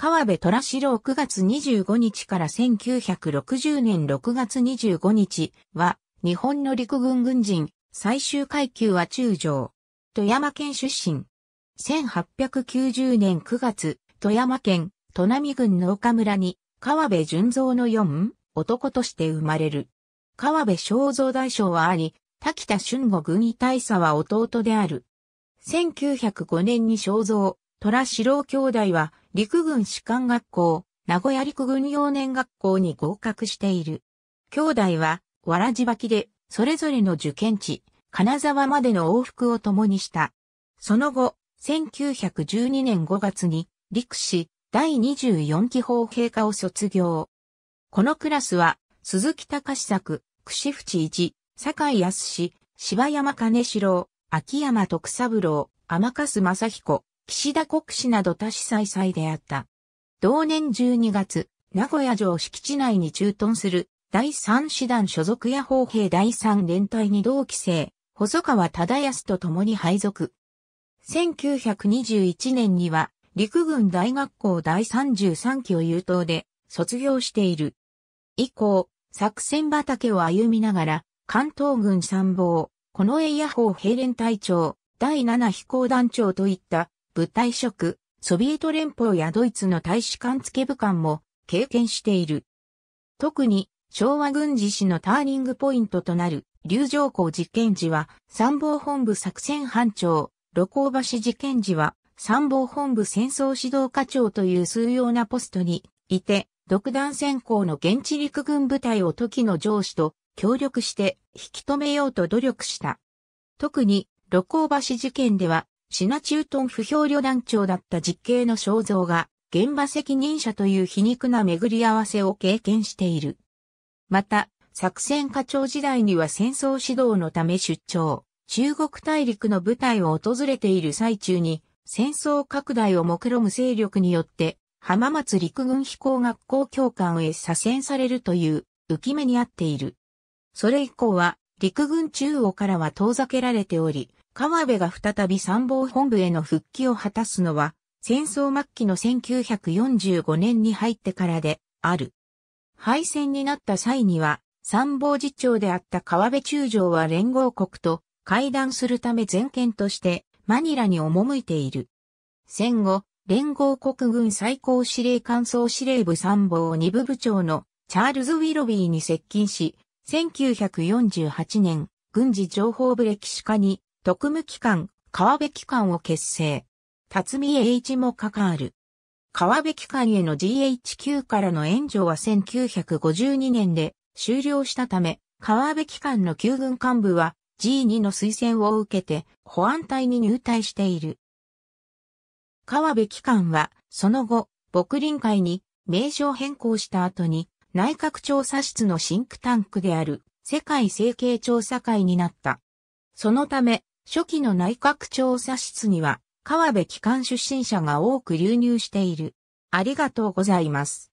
川辺虎四郎9月25日から1960年6月25日は、日本の陸軍軍人、最終階級は中将。富山県出身。1890年9月、富山県、都波郡の岡村に、川辺純三の四男として生まれる。川辺正造大将は兄、滝田俊吾軍医大佐は弟である。1905年に正造、虎四郎兄弟は、陸軍士官学校、名古屋陸軍幼年学校に合格している。兄弟は、わらじばきで、それぞれの受験地、金沢までの往復を共にした。その後、1912年5月に、陸士第24期砲兵科を卒業。このクラスは、鈴木隆作、串淵一、坂井康氏、柴山金四郎、秋山徳三郎、天笠正彦、岸田国士など多司祭祭であった。同年12月、名古屋城敷地内に駐屯する第三師団所属野砲兵第三連隊に同期生、細川忠康と共に配属。1921年には陸軍大学校第33期を優等で卒業している。以降、作戦畑を歩みながら、関東軍参謀、近衛野砲兵連隊長、第7飛行団長といった部隊職、ソビエト連邦やドイツの大使館付け部官も経験している。特に昭和軍事史のターニングポイントとなる流上港実験時は参謀本部作戦班長、露光橋事件時は参謀本部戦争指導課長という数要なポストにいて、独断専行の現地陸軍部隊を時の上司と協力して引き止めようと努力した。特に、露光橋事件ではシナ駐屯不評旅団長だった実刑の肖像が、現場責任者という皮肉な巡り合わせを経験している。また、作戦課長時代には戦争指導のため出張、中国大陸の部隊を訪れている最中に、戦争拡大を目論む勢力によって、浜松陸軍飛行学校教官へ左遷されるという、浮き目にあっている。それ以降は、陸軍中央からは遠ざけられており、川辺が再び参謀本部への復帰を果たすのは、戦争末期の1945年に入ってからである。敗戦になった際には、参謀次長であった川辺中将は連合国と会談するため全権としてマニラに赴いている。戦後、連合国軍最高司令官総司令部参謀二部部長のチャールズ・ウィロビーに接近し、1948年、軍事情報部歴史課に特務機関、川辺機関を結成。辰巳栄一も関わる。川辺機関への GHQ からの援助は1952年で終了したため、川辺機関の旧軍幹部は G2 の推薦を受けて保安隊に入隊している。川辺機関は、その後、牧林会に名称変更した後に、内閣調査室のシンクタンクである世界整形調査会になった。そのため、初期の内閣調査室には、河辺機関出身者が多く流入している。ありがとうございます。